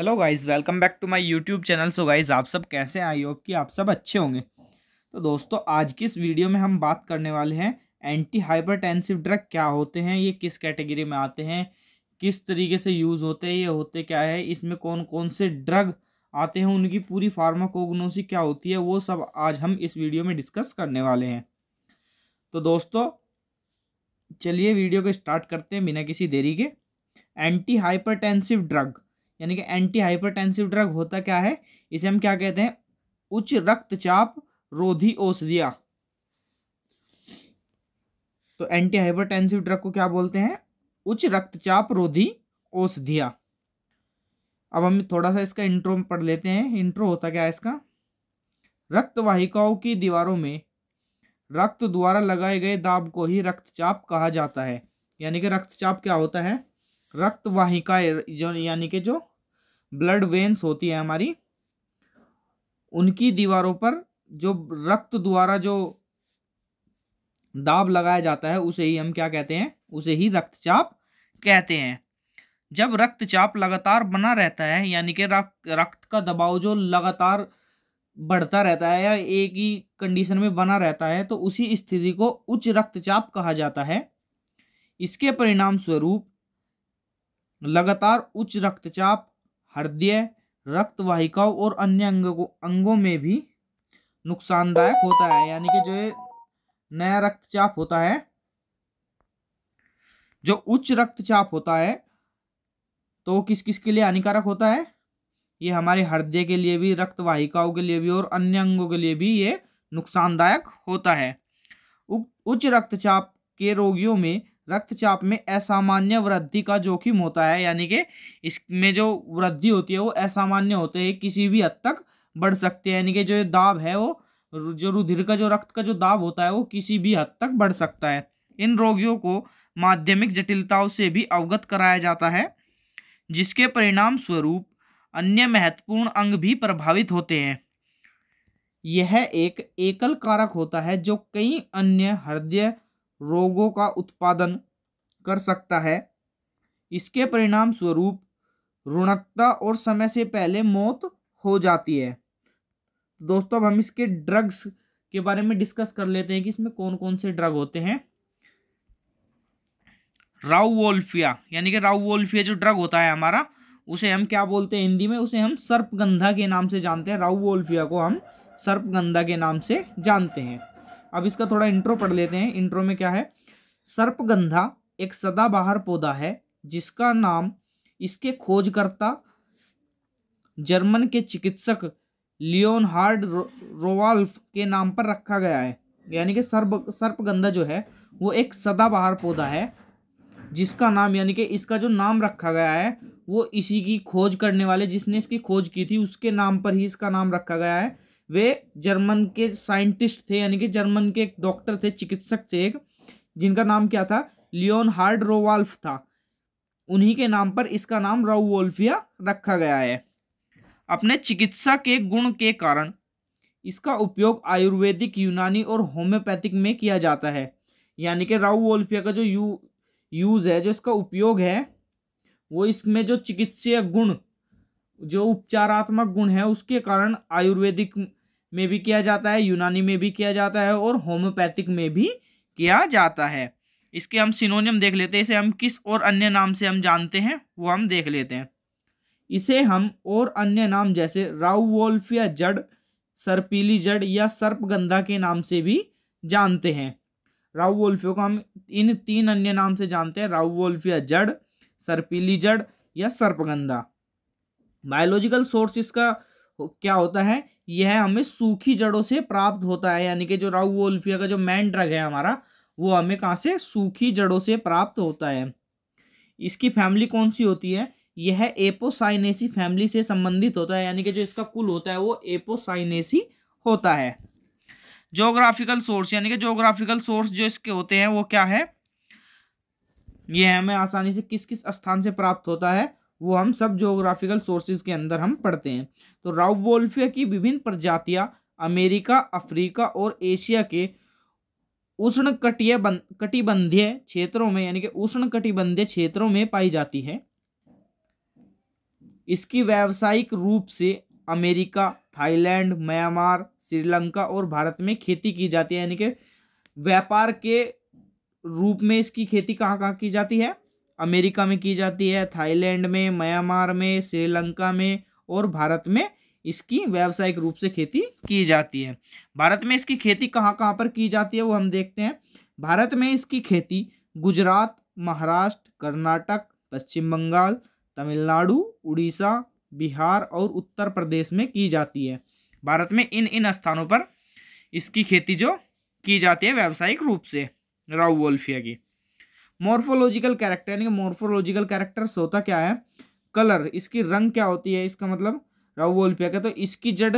Hello guys welcome back to my YouTube channel so guys आप सब कैसे I hope कि आप सब अच्छे होंगे तो दोस्तों आज की इस वीडियो में हम बात करने वाले हैं एंटी हाइपरटेंसिव ड्रग क्या होते हैं ये किस कैटेगरी में आते हैं किस तरीके से यूज़ होते हैं ये होते क्या है इसमें कौन कौन से ड्रग आते हैं उनकी पूरी फार्माकोग्नोसी क्या होती है वो सब आज हम इस वीडियो में डिस्कस करने वाले हैं तो दोस्तों चलिए वीडियो को स्टार्ट करते हैं बिना किसी देरी के एंटी हाइपरटेंसिव ड्रग यानी कि एंटी हाइपरटेंसिव ड्रग होता क्या है इसे हम क्या कहते हैं उच्च रक्तचाप रोधी औषधिया तो एंटी हाइपरटेंसिव ड्रग को क्या बोलते हैं उच्च रक्तचाप रोधी औषधिया अब हम थोड़ा सा इसका इंट्रो पढ़ लेते हैं इंट्रो होता क्या है इसका रक्तवाहिकाओं की दीवारों में रक्त द्वारा लगाए गए दाब को ही रक्तचाप कहा जाता है यानी कि रक्तचाप क्या होता है रक्त वाहिकाएं जो यानी कि जो ब्लड वेन्स होती है हमारी उनकी दीवारों पर जो रक्त द्वारा जो दाब लगाया जाता है उसे ही हम क्या कहते हैं उसे ही रक्तचाप कहते हैं जब रक्तचाप लगातार बना रहता है यानी कि रक्त का दबाव जो लगातार बढ़ता रहता है या एक ही कंडीशन में बना रहता है तो उसी स्थिति को उच्च रक्तचाप कहा जाता है इसके परिणाम स्वरूप लगातार उच्च रक्तचाप हृदय रक्त वाहिकाओं और अन्य अंगों अंगों में भी नुकसानदायक होता है यानी कि जो नया रक्तचाप होता है जो उच्च रक्तचाप होता है तो किस किस के लिए हानिकारक होता है ये हमारे हृदय के लिए भी रक्त वाहिकाओं के लिए भी और अन्य अंगों के लिए भी ये नुकसानदायक होता है उच्च रक्तचाप के रोगियों में रक्तचाप में असामान्य वृद्धि का जोखिम होता है यानी कि इसमें जो वृद्धि होती है वो असामान्य होते हैं किसी भी हद तक बढ़ सकते हैं यानी कि जो दाब है वो जो रुधिर का जो रक्त का जो दाब होता है वो किसी भी हद तक बढ़ सकता है इन रोगियों को माध्यमिक जटिलताओं से भी अवगत कराया जाता है जिसके परिणाम स्वरूप अन्य महत्वपूर्ण अंग भी प्रभावित होते हैं यह एक एकल कारक होता है जो कई अन्य हृदय रोगों का उत्पादन कर सकता है इसके परिणाम स्वरूप ऋणकता और समय से पहले मौत हो जाती है दोस्तों अब हम इसके ड्रग्स के बारे में डिस्कस कर लेते हैं कि इसमें कौन कौन से ड्रग होते हैं राउवोल्फिया यानी कि राउवोल्फिया जो ड्रग होता है हमारा उसे हम क्या बोलते हैं हिंदी में उसे हम सर्पगंधा के नाम से जानते हैं राउवोल्फिया को हम सर्पगंधा के नाम से जानते हैं अब इसका थोड़ा इंट्रो पढ़ लेते हैं इंट्रो में क्या है सर्पगंधा एक सदाबहार पौधा है जिसका नाम इसके खोजकर्ता जर्मन के चिकित्सक हार्ड रो, रोवाल्फ के नाम पर रखा गया है यानी कि सर्प सर्पगंधा जो है वो एक सदाबहार पौधा है जिसका नाम यानी कि इसका जो नाम रखा गया है वो इसी की खोज करने वाले जिसने इसकी खोज की थी उसके नाम पर ही इसका नाम रखा गया है वे जर्मन के साइंटिस्ट थे यानी कि जर्मन के एक डॉक्टर थे चिकित्सक थे एक जिनका नाम क्या था लियोन हार्ड रोवाल्फ था उन्हीं के नाम पर इसका नाम राउवोल्फिया रखा गया है अपने चिकित्सा के गुण के कारण इसका उपयोग आयुर्वेदिक यूनानी और होम्योपैथिक में किया जाता है यानी कि राउवोल्फिया का जो यू यूज़ है जो इसका उपयोग है वो इसमें जो चिकित्सीय गुण जो उपचारात्मक गुण है उसके कारण आयुर्वेदिक में भी किया जाता है यूनानी में भी किया जाता है और होम्योपैथिक में भी किया जाता है इसके हम सिनोनियम देख लेते हैं इसे हम किस और अन्य नाम से हम जानते हैं वो हम देख लेते हैं इसे हम और अन्य नाम जैसे राउवोल्फिया जड़ सरपीली जड़ या सर्पगंधा के नाम से भी जानते हैं राउवोल्फिया को हम इन तीन अन्य नाम से जानते हैं राउवोल्फिया जड़ सरपीली जड़ या सर्पगंधा बायोलॉजिकल सोर्स इसका तो क्या होता है यह हमें सूखी जड़ों से प्राप्त होता है यानी कि जो राउवोल्फिया का जो मैन ड्रग है हमारा वो हमें कहाँ से सूखी जड़ों से प्राप्त होता है इसकी फैमिली कौन सी होती है यह एपोसाइनेसी फैमिली से संबंधित होता है यानी कि जो इसका कुल होता है वो एपोसाइनेसी होता है जोग्राफिकल सोर्स यानी कि जोग्राफिकल सोर्स जो इसके होते हैं वो क्या है यह हमें आसानी से किस किस स्थान से प्राप्त होता है वो हम सब जोग्राफिकल सोर्सेज के अंदर हम पढ़ते हैं तो राउवोल्फिया की विभिन्न प्रजातियाँ अमेरिका अफ्रीका और एशिया के उष्ण कटिय कटिबंधीय क्षेत्रों में यानी कि उष्ण कटिबंधीय क्षेत्रों में पाई जाती है इसकी व्यावसायिक रूप से अमेरिका थाईलैंड म्यांमार श्रीलंका और भारत में खेती की जाती है यानी कि व्यापार के रूप में इसकी खेती कहाँ कहाँ की जाती है अमेरिका में की जाती है थाईलैंड में म्यांमार में श्रीलंका में और भारत में इसकी व्यावसायिक रूप से खेती की जाती है भारत में इसकी खेती कहाँ कहाँ पर की जाती है वो हम देखते हैं भारत में इसकी खेती गुजरात महाराष्ट्र कर्नाटक पश्चिम बंगाल तमिलनाडु उड़ीसा बिहार और उत्तर प्रदेश में की जाती है भारत में इन इन स्थानों पर इसकी खेती जो की जाती है व्यावसायिक रूप से राउ वोल्फिया की मोर्फोलॉजिकल कैरेक्टर यानी कि मोर्फोलॉजिकल कैरेक्टर्स होता क्या है कलर इसकी रंग क्या होती है इसका मतलब रवोल्पिया का तो इसकी जड़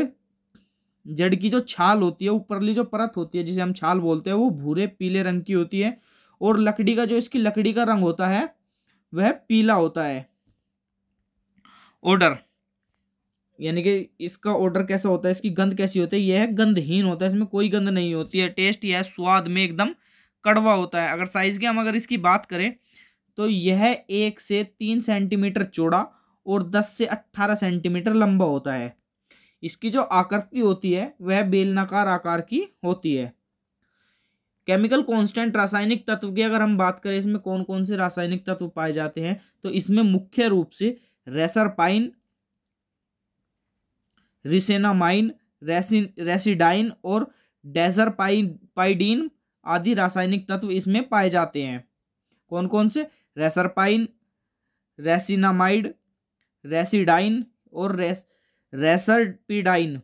जड़ की जो छाल होती है ऊपरली जो परत होती है जिसे हम छाल बोलते हैं वो भूरे पीले रंग की होती है और लकड़ी का जो इसकी लकड़ी का रंग होता है वह पीला होता है ऑर्डर यानी कि इसका ऑर्डर कैसा होता है इसकी गंध कैसी होती है यह गंधहीन होता है इसमें कोई गंध नहीं होती है टेस्ट या स्वाद में एकदम कड़वा होता है अगर साइज़ की हम अगर इसकी बात करें तो यह एक से तीन सेंटीमीटर चौड़ा और दस से अट्ठारह सेंटीमीटर लंबा होता है इसकी जो आकृति होती है वह बेलनाकार आकार की होती है केमिकल कांस्टेंट रासायनिक तत्व की अगर हम बात करें इसमें कौन कौन से रासायनिक तत्व पाए जाते हैं तो इसमें मुख्य रूप से रेसरपाइन रिसेनामाइन रेसिन रेसिडाइन और डेजरपाइन पाइडीन आदि रासायनिक तत्व इसमें पाए जाते हैं कौन कौन से रेसरपाइन रेसिनामाइड रेसिडाइन और रेस रेसरपीडाइन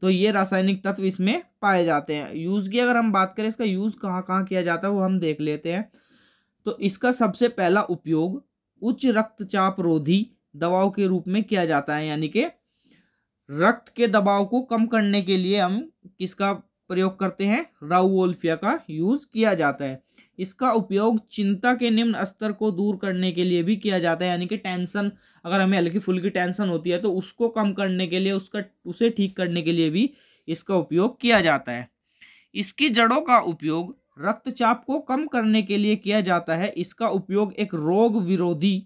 तो ये रासायनिक तत्व इसमें पाए जाते हैं यूज़ की अगर हम बात करें इसका यूज़ कहाँ कहाँ किया जाता है वो हम देख लेते हैं तो इसका सबसे पहला उपयोग उच्च रक्तचाप रोधी दवाओं के रूप में किया जाता है यानी कि रक्त के दबाव को कम करने के लिए हम किसका प्रयोग करते हैं राउवोल्फिया का यूज़ किया जाता है इसका उपयोग चिंता के निम्न स्तर को दूर करने के लिए भी किया जाता है यानी कि टेंशन अगर हमें हल्की फुल्की टेंशन होती है तो उसको कम करने के लिए उसका उसे ठीक करने के लिए भी इसका उपयोग किया जाता है इसकी जड़ों का उपयोग रक्तचाप को कम करने के लिए किया जाता है इसका उपयोग एक रोग विरोधी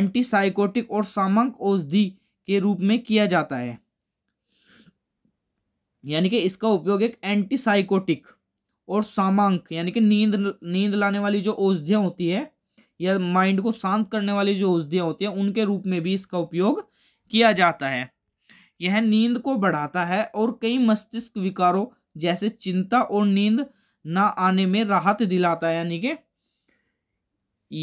एंटीसाइकोटिक और सामंक औषधि के रूप में किया जाता है यानी कि इसका उपयोग एक एंटीसाइकोटिक और सामांक यानी कि नींद नींद लाने वाली जो औषधियाँ होती है या माइंड को शांत करने वाली जो औषधियाँ होती हैं उनके रूप में भी इसका उपयोग किया जाता है यह नींद को बढ़ाता है और कई मस्तिष्क विकारों जैसे चिंता और नींद ना आने में राहत दिलाता है यानी कि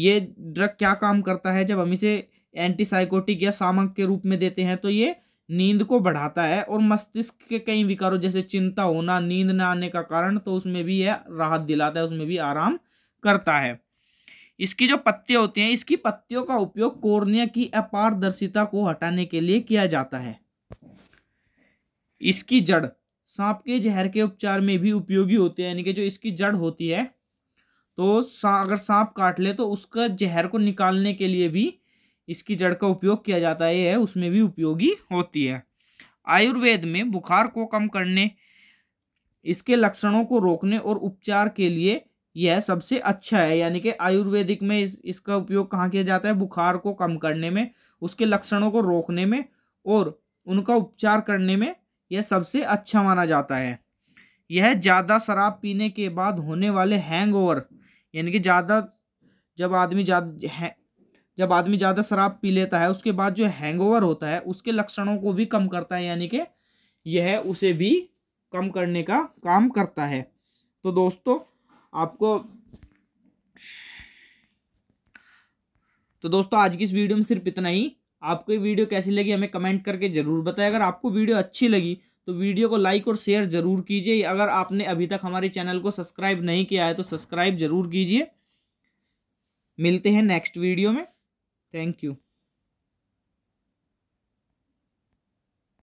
ये ड्रग क्या काम करता है जब हम इसे एंटीसाइकोटिक या सामक के रूप में देते हैं तो ये नींद को बढ़ाता है और मस्तिष्क के कई विकारों जैसे चिंता होना नींद न आने का कारण तो उसमें भी यह राहत दिलाता है उसमें भी आराम करता है इसकी जो पत्ते होते हैं इसकी पत्तियों का उपयोग कोर्निया की अपारदर्शिता को हटाने के लिए किया जाता है इसकी जड़ सांप के जहर के उपचार में भी उपयोगी होते हैं यानी कि जो इसकी जड़ होती है तो सा, अगर सांप काट ले तो उसका जहर को निकालने के लिए भी इसकी जड़ का उपयोग किया जाता है उसमें भी उपयोगी होती है आयुर्वेद में बुखार को कम करने इसके लक्षणों को रोकने और उपचार के लिए यह सबसे अच्छा है यानी कि आयुर्वेदिक में इस इसका उपयोग कहाँ किया जाता है बुखार को कम करने में उसके लक्षणों को रोकने में और उनका उपचार करने में यह सबसे अच्छा माना जाता है यह ज़्यादा शराब पीने के बाद होने वाले हैंगओवर यानी कि ज़्यादा जब आदमी ज़्यादा जब आदमी ज़्यादा शराब पी लेता है उसके बाद जो हैंगओवर होता है उसके लक्षणों को भी कम करता है यानी कि यह उसे भी कम करने का काम करता है तो दोस्तों आपको तो दोस्तों आज की इस वीडियो में सिर्फ इतना ही आपको ये वीडियो कैसी लगी हमें कमेंट करके ज़रूर बताएं अगर आपको वीडियो अच्छी लगी तो वीडियो को लाइक और शेयर ज़रूर कीजिए अगर आपने अभी तक हमारे चैनल को सब्सक्राइब नहीं किया है तो सब्सक्राइब ज़रूर कीजिए मिलते हैं नेक्स्ट वीडियो में Thank you.